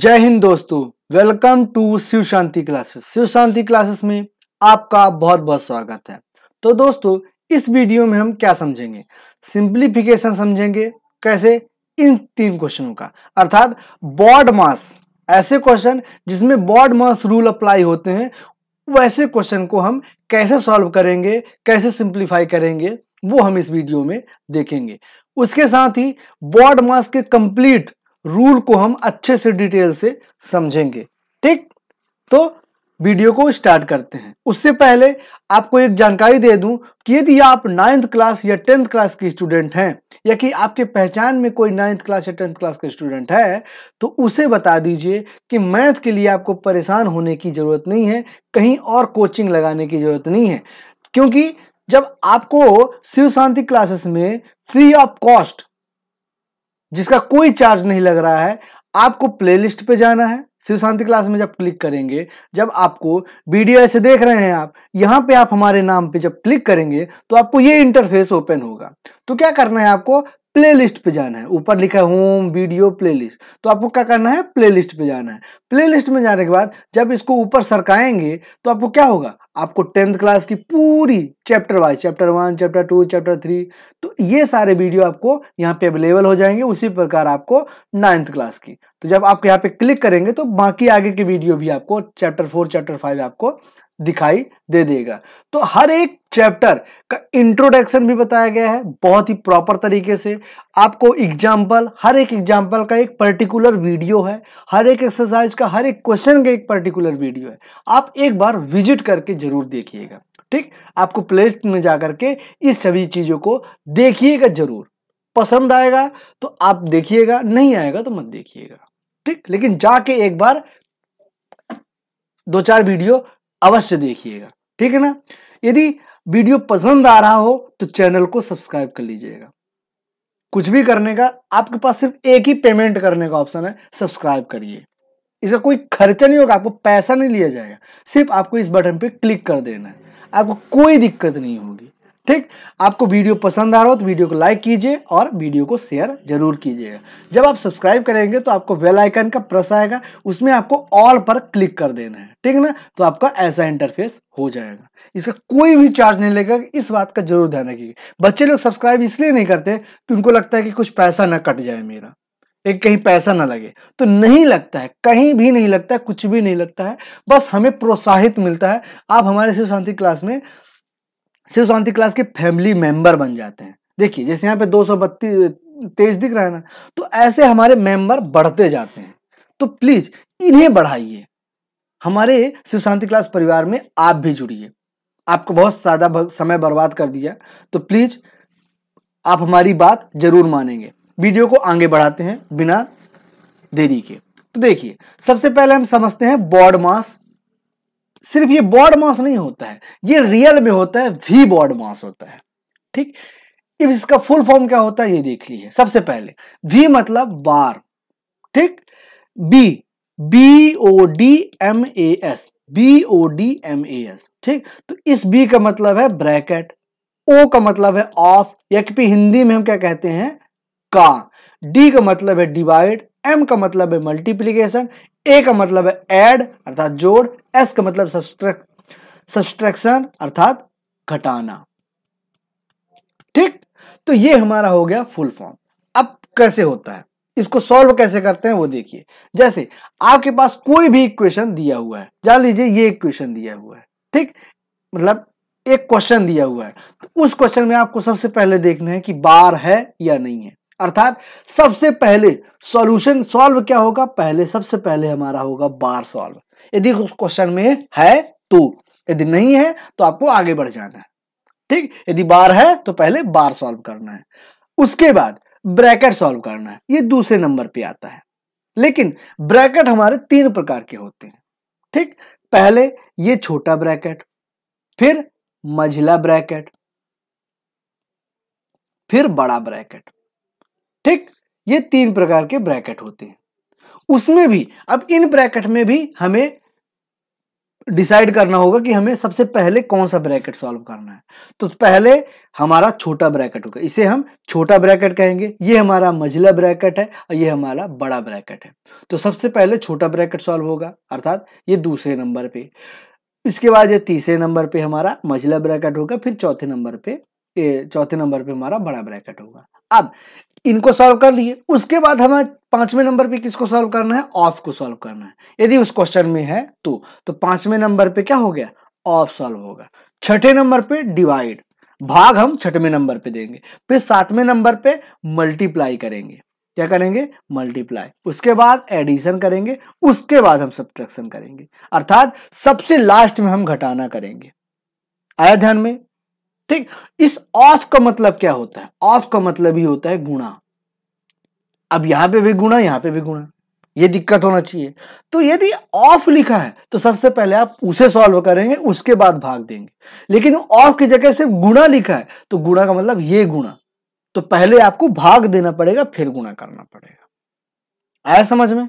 जय हिंद दोस्तों welcome to Shiv Shanti classes Shiv Shanti classes में आपका बहुत बहुत स्वागत है तो दोस्तों इस वीडियो में हम क्या समझेंगे सिंप्लीफिकेशन समझेंगे कैसे इन तीन क्वेश्चनों का अर्थात बॉड मास ऐसे क्वेश्चन जिसमें बॉड मास रूल अप्लाई होते हैं वैसे क्वेश्चन को हम कैसे सॉल्व करेंगे कैसे सिंप्लीफाई करेंगे वो हम इस वीडियो में देखेंगे उसके साथ ही बॉड मास के कंप्लीट रूल को हम अच्छे से डिटेल से समझेंगे ठीक तो वीडियो को स्टार्ट करते हैं उससे पहले आपको एक जानकारी दे दूं कि यदि आप नाइन्थ क्लास या टेंथ क्लास के स्टूडेंट हैं या कि आपके पहचान में कोई नाइन्थ क्लास या टेंथ क्लास का स्टूडेंट है तो उसे बता दीजिए कि मैथ के लिए आपको परेशान होने की ज़रूरत नहीं है कहीं और कोचिंग लगाने की ज़रूरत नहीं है क्योंकि जब आपको शिव शांति क्लासेस में फ्री ऑफ कॉस्ट जिसका कोई चार्ज नहीं लग रहा है आपको प्लेलिस्ट पे जाना है शिव शांति क्लास में जब क्लिक करेंगे जब आपको वीडियो ऐसे देख रहे हैं आप यहाँ पे आप हमारे नाम पे जब क्लिक करेंगे तो आपको ये इंटरफेस ओपन होगा तो क्या करना है आपको प्लेलिस्ट पे जाना है ऊपर लिखा है होम वीडियो प्लेलिस्ट तो आपको क्या करना है प्लेलिस्ट पे जाना है प्लेलिस्ट में जाने के बाद जब इसको ऊपर सरकाएंगे तो आपको क्या होगा आपको टेंथ क्लास की पूरी chapter wise chapter one chapter two chapter three तो ये सारे वीडियो आपको यहाँ पे अवेलेबल हो जाएंगे उसी प्रकार आपको नाइन्थ क्लास की तो जब आप यहाँ पे क्लिक करेंगे तो बाकी आगे की वीडियो भी आपको चैप्टर फोर चैप्टर फाइव आपको दिखाई दे देगा तो हर एक चैप्टर का इंट्रोडक्शन भी बताया गया है बहुत ही प्रॉपर तरीके से आपको एग्जाम्पल हर एक एग्जाम्पल का एक पर्टिकुलर वीडियो है हर एक एक्सरसाइज का हर एक क्वेश्चन का एक पर्टिकुलर वीडियो है आप एक बार विजिट करके जरूर देखिएगा ठीक आपको प्ले में जा करके इस सभी चीज़ों को देखिएगा जरूर पसंद आएगा तो आप देखिएगा नहीं आएगा तो मत देखिएगा ठीक लेकिन जाके एक बार दो चार वीडियो अवश्य देखिएगा ठीक है ना यदि वीडियो पसंद आ रहा हो तो चैनल को सब्सक्राइब कर लीजिएगा कुछ भी करने का आपके पास सिर्फ एक ही पेमेंट करने का ऑप्शन है सब्सक्राइब करिए इसका कोई खर्चा नहीं होगा आपको पैसा नहीं लिया जाएगा सिर्फ आपको इस बटन पर क्लिक कर देना है आपको कोई दिक्कत नहीं होगी ठीक आपको वीडियो पसंद आ रहा हो तो वीडियो को लाइक कीजिए और वीडियो को शेयर जरूर कीजिएगा जब आप सब्सक्राइब करेंगे तो आपको वेल आइकन का प्रेस आएगा उसमें आपको ऑल पर क्लिक कर देना है ठीक ना तो आपका ऐसा इंटरफेस हो जाएगा इसका कोई भी चार्ज नहीं लगेगा इस बात का जरूर ध्यान रखिएगा बच्चे लोग सब्सक्राइब इसलिए नहीं करते कि उनको लगता है कि कुछ पैसा ना कट जाए मेरा एक कहीं पैसा ना लगे तो नहीं लगता है कहीं भी नहीं लगता है कुछ भी नहीं लगता है बस हमें प्रोत्साहित मिलता है आप हमारे से शांति क्लास में शिव शांति क्लास के फैमिली मेंबर बन जाते हैं देखिए जैसे यहाँ पे दो सौ बत्तीस तेईस दिख रहा है ना तो ऐसे हमारे मेंबर बढ़ते जाते हैं तो प्लीज इन्हें बढ़ाइए हमारे शिव शांति क्लास परिवार में आप भी जुड़िए आपको बहुत ज़्यादा समय बर्बाद कर दिया तो प्लीज आप हमारी बात जरूर मानेंगे वीडियो को आगे बढ़ाते हैं बिना देरी के तो देखिए सबसे पहले हम समझते हैं बॉड मास सिर्फ ये बॉड मास नहीं होता है ये रियल में होता है वी बॉड मास होता है ठीक इफ इसका फुल फॉर्म क्या होता है ये देख लीजिए सबसे पहले वी मतलब बार ठीक B B O D M A S B O D M A S ठीक तो इस बी का मतलब है ब्रैकेट ओ का मतलब है ऑफ या कि हिंदी में हम क्या कहते हैं का डी का मतलब है डिवाइड एम का मतलब है मल्टीप्लीकेशन ए का मतलब है एड अर्थात जोड़ एस का मतलब सब्सट्रैक्ट सब्सट्रैक्शन अर्थात घटाना ठीक तो ये हमारा हो गया फुल फॉर्म अब कैसे होता है इसको सॉल्व कैसे करते हैं वो देखिए जैसे आपके पास कोई भी इक्वेशन दिया हुआ है जान लीजिए ये इक्वेशन दिया हुआ है ठीक मतलब एक क्वेश्चन दिया हुआ है तो उस क्वेश्चन में आपको सबसे पहले देखना है कि बार है या नहीं है अर्थात सबसे पहले सॉल्यूशन सॉल्व क्या होगा पहले सबसे पहले हमारा होगा बार सॉल्व यदि क्वेश्चन में है तो यदि नहीं है तो आपको आगे बढ़ जाना है ठीक यदि बार है तो पहले बार सॉल्व करना है उसके बाद ब्रैकेट सॉल्व करना है ये दूसरे नंबर पे आता है लेकिन ब्रैकेट हमारे तीन प्रकार के होते हैं ठीक पहले ये छोटा ब्रैकेट फिर मझिला ब्रैकेट फिर बड़ा ब्रैकेट ठीक ये तीन प्रकार के ब्रैकेट होते हैं उसमें भी अब इन ब्रैकेट में भी हमें डिसाइड करना होगा कि हमें सबसे पहले कौन सा ब्रैकेट सॉल्व करना है तो पहले हमारा छोटा ब्रैकेट होगा इसे हम छोटा ब्रैकेट कहेंगे ये हमारा मझला ब्रैकेट है और ये हमारा बड़ा ब्रैकेट है तो सबसे पहले छोटा ब्रैकेट सॉल्व होगा अर्थात ये दूसरे नंबर पे इसके बाद ये तीसरे नंबर पे हमारा मझला ब्रैकेट होगा फिर चौथे नंबर पे चौथे नंबर पे हमारा बड़ा ब्रैकेट होगा अब इनको सॉल्व कर लिए उसके बाद हमें पांचवें नंबर पे किसको सॉल्व करना है ऑफ को सॉल्व करना है यदि उस क्वेश्चन में है तो तो पांचवें नंबर पे क्या हो गया ऑफ सॉल्व होगा छठे नंबर पे डिवाइड भाग हम छठवें नंबर पे देंगे फिर सातवें नंबर पे मल्टीप्लाई करेंगे क्या करेंगे मल्टीप्लाई उसके बाद एडिशन करेंगे उसके बाद हम सब्ट्रैक्शन करेंगे अर्थात सबसे लास्ट में हम घटाना करेंगे आया ध्यान में ठीक इस ऑफ का मतलब क्या होता है ऑफ का मतलब ही होता है गुणा अब यहां पे भी गुणा यहां पे भी गुणा ये दिक्कत होना चाहिए तो यदि ऑफ लिखा है तो सबसे पहले आप उसे सॉल्व करेंगे उसके बाद भाग देंगे लेकिन ऑफ की जगह सिर्फ गुणा लिखा है तो गुणा का मतलब ये गुणा तो पहले आपको भाग देना पड़ेगा फिर गुणा करना पड़ेगा आया समझ में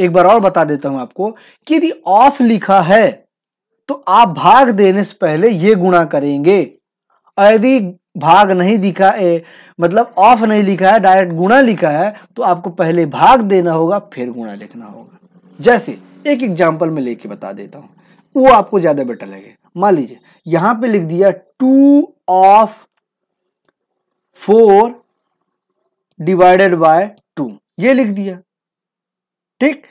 एक बार और बता देता हूं आपको कि यदि ऑफ लिखा है तो आप भाग देने से पहले ये गुणा करेंगे और यदि भाग नहीं दिखा है मतलब ऑफ नहीं लिखा है डायरेक्ट गुणा लिखा है तो आपको पहले भाग देना होगा फिर गुणा लिखना होगा जैसे एक एग्जाम्पल में लेके बता देता हूँ वो आपको ज़्यादा बेटर लगे मान लीजिए यहां पे लिख दिया two of four divided by two ये लिख दिया ठीक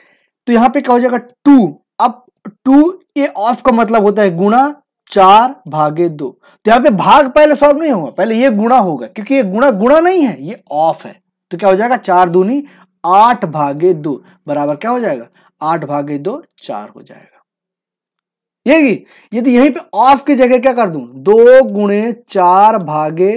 तो यहां पे क्या हो जाएगा टू अब टू ये ऑफ का मतलब होता है गुणा चार भागे दो तो यहां पे भाग पहले सॉल्व नहीं होगा पहले ये गुणा होगा क्योंकि ये गुणा गुणा नहीं है ये ऑफ है तो क्या हो जाएगा चार दूनी आठ भागे दो बराबर क्या हो जाएगा आठ भागे दो चार हो जाएगा यही यदि तो यहीं पे ऑफ की जगह क्या कर दू दो गुणे चार भागे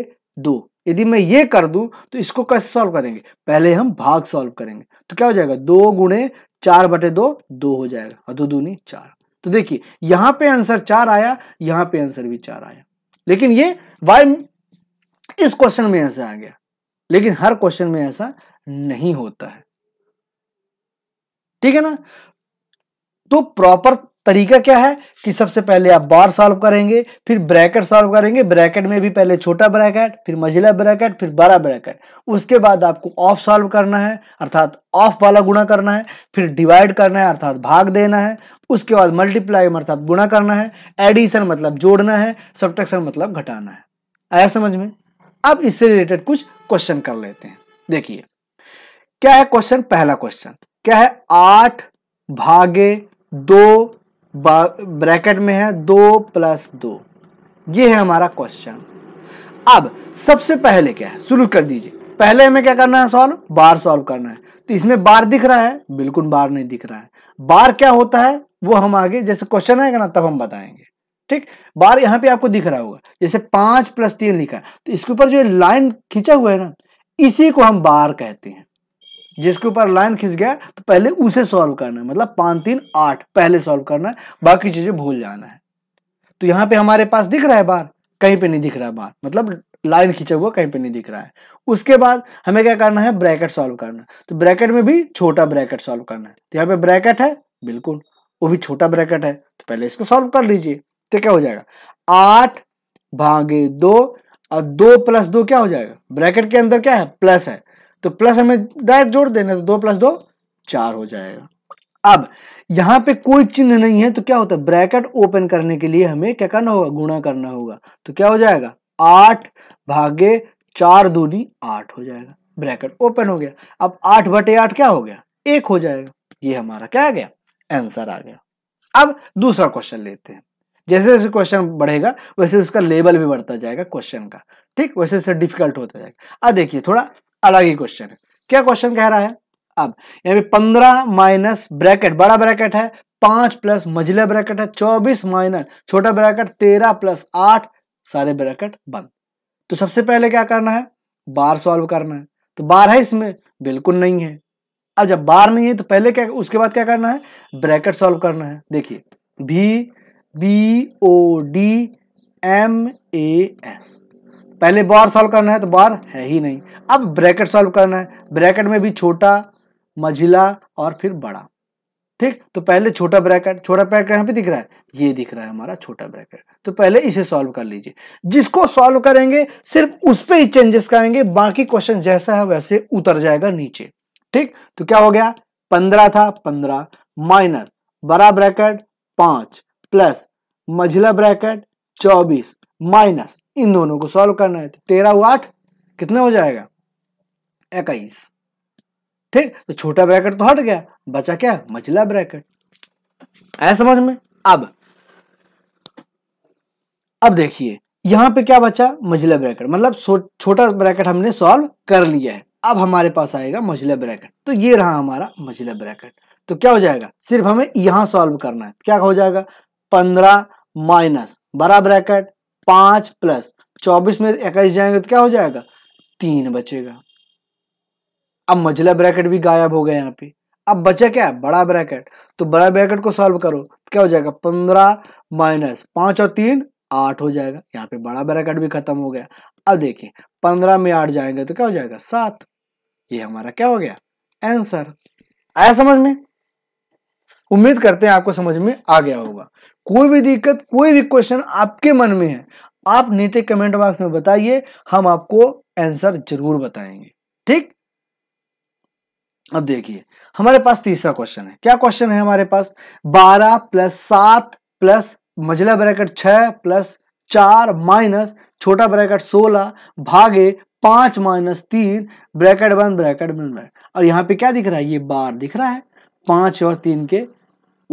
दो यदि मैं ये कर दू तो इसको कैसे सॉल्व करेंगे पहले हम भाग सॉल्व करेंगे तो क्या हो जाएगा दो गुणे चार बटे दो दो हो जाएगा और दो दूनी चार तो देखिए यहां पे आंसर चार आया यहां पे आंसर भी चार आया लेकिन ये वाई इस क्वेश्चन में ऐसा आ गया लेकिन हर क्वेश्चन में ऐसा नहीं होता है ठीक है ना तो प्रॉपर तरीका क्या है कि सबसे पहले आप बार सॉल्व करेंगे फिर ब्रैकेट सॉल्व करेंगे ब्रैकेट में भी पहले छोटा ब्रैकेट फिर मझिला ब्रैकेट फिर बड़ा ब्रैकेट उसके बाद आपको ऑफ सॉल्व करना है अर्थात ऑफ वाला गुणा करना है फिर डिवाइड करना है अर्थात भाग देना है उसके बाद मल्टीप्लाई मतलब अर्थात गुणा करना है एडिशन मतलब जोड़ना है सब्ट्रैक्शन मतलब घटाना है आया समझ में अब इससे रिलेटेड कुछ क्वेश्चन कर लेते हैं देखिए क्या है क्वेश्चन पहला क्वेश्चन क्या है आठ भागे दो ब्रैकेट में है दो प्लस दो ये है हमारा क्वेश्चन अब सबसे पहले क्या है शुरू कर दीजिए पहले हमें क्या करना है सॉल्व बार सॉल्व करना है तो इसमें बार दिख रहा है बिल्कुल बार नहीं दिख रहा है बार क्या होता है वो हम आगे जैसे क्वेश्चन आएगा ना तब हम बताएंगे ठीक बार यहां पे आपको दिख रहा होगा जैसे पांच प्लस तीन लिखा है तो इसके ऊपर जो लाइन खींचा हुआ है ना इसी को हम बार कहते हैं जिसके ऊपर लाइन खिंच गया तो पहले उसे सॉल्व करना है मतलब पाँच तीन आठ पहले सॉल्व करना है बाकी चीज़ें भूल जाना है तो यहाँ पे हमारे पास दिख रहा है बार कहीं पे नहीं दिख रहा है बार मतलब लाइन खींचा हुआ कहीं पे नहीं दिख रहा है उसके बाद हमें क्या करना है ब्रैकेट सॉल्व करना है तो ब्रैकेट में भी छोटा ब्रैकेट सॉल्व करना है तो यहाँ पे ब्रैकेट है बिल्कुल वो भी छोटा ब्रैकेट है तो पहले इसको सॉल्व कर लीजिए तो क्या हो जाएगा आठ भागे दो और दो प्लस दो क्या हो जाएगा ब्रैकेट के अंदर क्या है प्लस है तो प्लस हमें डायरेक्ट जोड़ देना तो दो प्लस दो चार हो जाएगा अब यहां पे कोई चिन्ह नहीं है तो क्या होता है ब्रैकेट ओपन करने के लिए हमें क्या करना होगा गुणा करना होगा तो क्या हो जाएगा आठ भागे चार दूनी आठ हो जाएगा ब्रैकेट ओपन हो गया अब आठ बटे आठ क्या हो गया एक हो जाएगा ये हमारा क्या आ गया आंसर आ गया अब दूसरा क्वेश्चन लेते हैं जैसे जैसे क्वेश्चन बढ़ेगा वैसे उसका लेवल भी बढ़ता जाएगा क्वेश्चन का ठीक वैसे वैसे डिफिकल्ट होता जाएगा अब देखिए थोड़ा अलग ही क्वेश्चन है क्या क्वेश्चन कह रहा है अब यानी पंद्रह माइनस ब्रैकेट बड़ा ब्रैकेट है पांच प्लस मझले ब्रैकेट है चौबीस माइनस छोटा ब्रैकेट तेरह प्लस आठ सारे ब्रैकेट बंद तो सबसे पहले क्या करना है बार सॉल्व करना है तो बार है इसमें बिल्कुल नहीं है अब जब बार नहीं है तो पहले क्या उसके बाद क्या करना है ब्रैकेट सॉल्व करना है देखिए भी B O D M A S पहले बार सॉल्व करना है तो बार है ही नहीं अब ब्रैकेट सॉल्व करना है ब्रैकेट में भी छोटा मझिला और फिर बड़ा ठीक तो पहले छोटा ब्रैकेट छोटा ब्रैकेट यहाँ पे दिख रहा है ये दिख रहा है हमारा छोटा ब्रैकेट तो पहले इसे सॉल्व कर लीजिए जिसको सॉल्व करेंगे सिर्फ उस पर ही चेंजेस करेंगे बाकी क्वेश्चन जैसा है वैसे उतर जाएगा नीचे ठीक तो क्या हो गया पंद्रह था पंद्रह माइनस बड़ा ब्रैकेट पांच प्लस मझिला ब्रैकेट चौबीस माइनस इन दोनों को सॉल्व करना है तो तेरह वो आठ कितना हो जाएगा इक्कीस ठीक तो छोटा ब्रैकेट तो हट गया बचा क्या मचला ब्रैकेट आया समझ में अब अब देखिए यहां पे क्या बचा मझला ब्रैकेट मतलब छोटा ब्रैकेट हमने सॉल्व कर लिया है अब हमारे पास आएगा मझला ब्रैकेट तो ये रहा हमारा मझला ब्रैकेट तो क्या हो जाएगा सिर्फ हमें यहां सॉल्व करना है क्या हो जाएगा पंद्रह माइनस बड़ा ब्रैकेट पांच प्लस चौबीस में इक्कीस जाएंगे तो क्या हो जाएगा तीन बचेगा अब मझला ब्रैकेट भी गायब हो गया यहाँ पे अब बचा क्या है बड़ा ब्रैकेट तो बड़ा ब्रैकेट को सॉल्व करो तो क्या हो जाएगा पंद्रह माइनस पांच और तीन आठ हो जाएगा यहाँ पे बड़ा ब्रैकेट भी खत्म हो गया अब देखिए पंद्रह में आठ जाएंगे तो क्या हो जाएगा सात ये हमारा क्या हो गया आंसर आया समझ में उम्मीद करते हैं आपको समझ में आ गया होगा कोई भी दिक्कत कोई भी क्वेश्चन आपके मन में है आप नीचे कमेंट बॉक्स में बताइए हम आपको आंसर जरूर बताएंगे ठीक अब देखिए हमारे पास तीसरा क्वेश्चन है क्या क्वेश्चन है हमारे पास बारह प्लस सात प्लस मझला ब्रैकेट छह प्लस चार माइनस छोटा ब्रैकेट सोलह भागे पांच माइनस तीन bracket one bracket one bracket और यहाँ पे क्या दिख रहा है ये बार दिख रहा है पांच और तीन के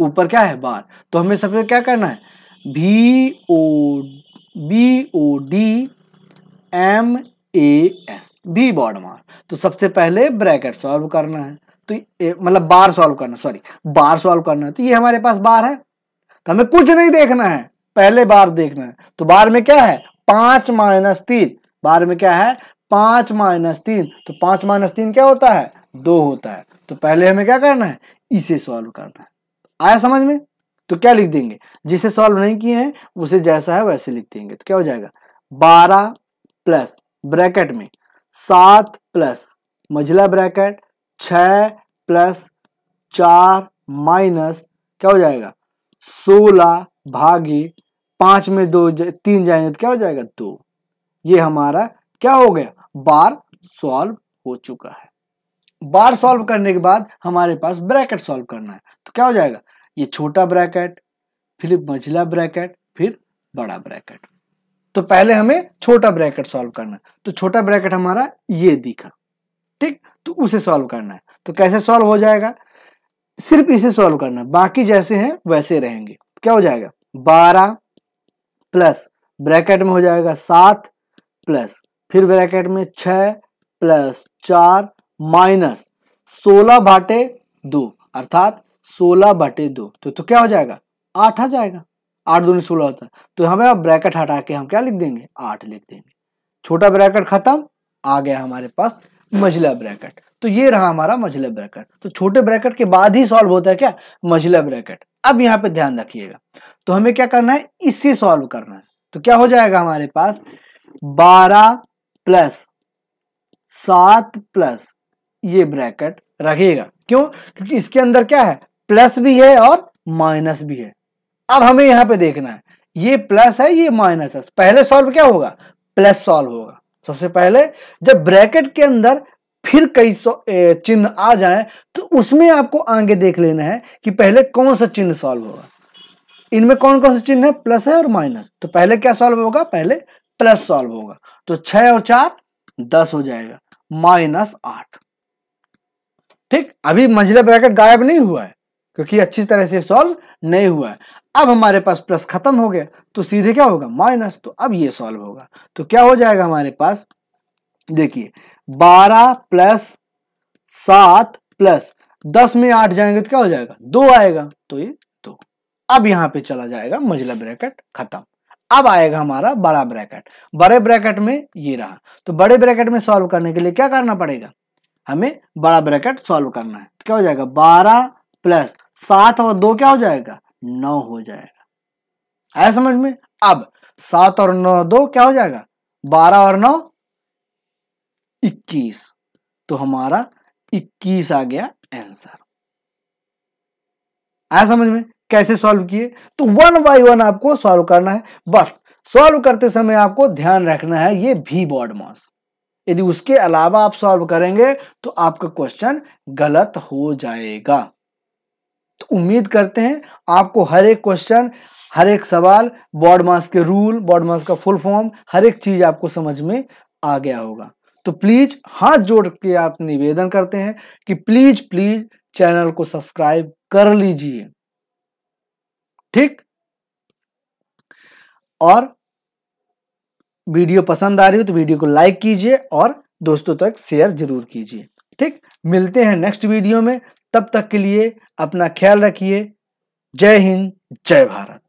ऊपर क्या है बार तो हमें सबसे क्या करना है भी O B O D M A S भी बॉड मार तो सबसे पहले ब्रैकेट सॉल्व करना है तो मतलब बार सॉल्व करना सॉरी बार सॉल्व करना है तो ये हमारे पास बार है तो हमें कुछ नहीं देखना है पहले बार देखना है तो बार में क्या है पांच माइनस तीन बार में क्या है पांच माइनस तीन तो पांच माइनस तीन क्या होता है दो होता है तो पहले हमें क्या करना है इसे सॉल्व करना है आया समझ में तो क्या लिख देंगे जिसे सॉल्व नहीं किए हैं उसे जैसा है वैसे लिख देंगे तो क्या हो जाएगा बारह प्लस ब्रैकेट में सात प्लस मझला ब्रैकेट छ प्लस चार माइनस क्या हो जाएगा सोलह भागी पांच में दो तीन जाएंगे तो क्या हो जाएगा दो ये हमारा क्या हो गया बार सॉल्व हो चुका है बार सॉल्व करने के बाद हमारे पास ब्रैकेट सॉल्व करना है तो क्या हो जाएगा ये छोटा ब्रैकेट फिर मझिला ब्रैकेट फिर बड़ा ब्रैकेट तो पहले हमें छोटा ब्रैकेट सॉल्व करना है तो छोटा ब्रैकेट हमारा ये दिखा ठीक तो उसे सॉल्व करना है तो कैसे सॉल्व हो जाएगा सिर्फ इसे सॉल्व करना है बाकी जैसे हैं वैसे रहेंगे क्या हो जाएगा बारह प्लस ब्रैकेट में हो जाएगा सात प्लस फिर ब्रैकेट में छ प्लस चार माइनस सोलह बाटे दो अर्थात सोलह बाटे दो तो, तो क्या हो जाएगा आठ आ जाएगा आठ दूनी सोलह होता है तो हमें अब ब्रैकेट हटा के हम क्या लिख देंगे आठ लिख देंगे छोटा ब्रैकेट खत्म आ गया हमारे पास मझला ब्रैकेट तो ये रहा हमारा मझला ब्रैकेट तो छोटे ब्रैकेट के बाद ही सॉल्व होता है क्या मझला ब्रैकेट अब यहाँ पे ध्यान रखिएगा तो हमें क्या करना है इससे सॉल्व करना है तो क्या हो जाएगा हमारे पास बारह प्लस सात प्लस ये ब्रैकेट रखेगा क्यों क्योंकि इसके अंदर क्या है प्लस भी है और माइनस भी है अब हमें यहां पे देखना है ये प्लस है ये माइनस है पहले सॉल्व क्या होगा प्लस सॉल्व होगा सबसे पहले जब ब्रैकेट के अंदर फिर कई चिन्ह आ जाए तो उसमें आपको आगे देख लेना है कि पहले कौन सा चिन्ह सॉल्व होगा इनमें कौन कौन सा चिन्ह है प्लस है और माइनस तो पहले क्या सॉल्व होगा पहले प्लस सॉल्व होगा तो छह और चार दस हो जाएगा माइनस आठ ठीक अभी मंझला ब्रैकेट गायब नहीं हुआ है क्योंकि अच्छी तरह से सॉल्व नहीं हुआ है अब हमारे पास प्लस खत्म हो गया तो सीधे क्या होगा माइनस तो अब ये सॉल्व होगा तो क्या हो जाएगा हमारे पास देखिए बारह प्लस सात प्लस दस में आठ जाएंगे तो क्या हो जाएगा दो आएगा तो ये दो अब यहां पे चला जाएगा मझला ब्रैकेट खत्म अब आएगा हमारा बड़ा ब्रैकेट बड़े ब्रैकेट में ये रहा तो बड़े ब्रैकेट में सॉल्व करने के लिए क्या करना पड़ेगा हमें बड़ा ब्रैकेट सॉल्व करना है क्या हो जाएगा बारह प्लस सात और दो क्या हो जाएगा नौ हो जाएगा आया समझ में अब सात और नौ दो क्या हो जाएगा बारह और नौ इक्कीस तो हमारा इक्कीस आ गया आंसर आया समझ में कैसे सॉल्व किए तो वन बाय वन आपको सॉल्व करना है बट सॉल्व करते समय आपको ध्यान रखना है ये भी बॉड मॉस यदि उसके अलावा आप सॉल्व करेंगे तो आपका क्वेश्चन गलत हो जाएगा तो उम्मीद करते हैं आपको हर एक क्वेश्चन हर एक सवाल बॉर्ड मास के रूल बॉर्ड मास का फुल फॉर्म हर एक चीज आपको समझ में आ गया होगा तो प्लीज हाथ जोड़ के आप निवेदन करते हैं कि प्लीज प्लीज चैनल को सब्सक्राइब कर लीजिए ठीक और वीडियो पसंद आ रही हो तो वीडियो को लाइक कीजिए और दोस्तों तक शेयर जरूर कीजिए ठीक मिलते हैं नेक्स्ट वीडियो में तब तक के लिए अपना ख्याल रखिए जय हिंद जय भारत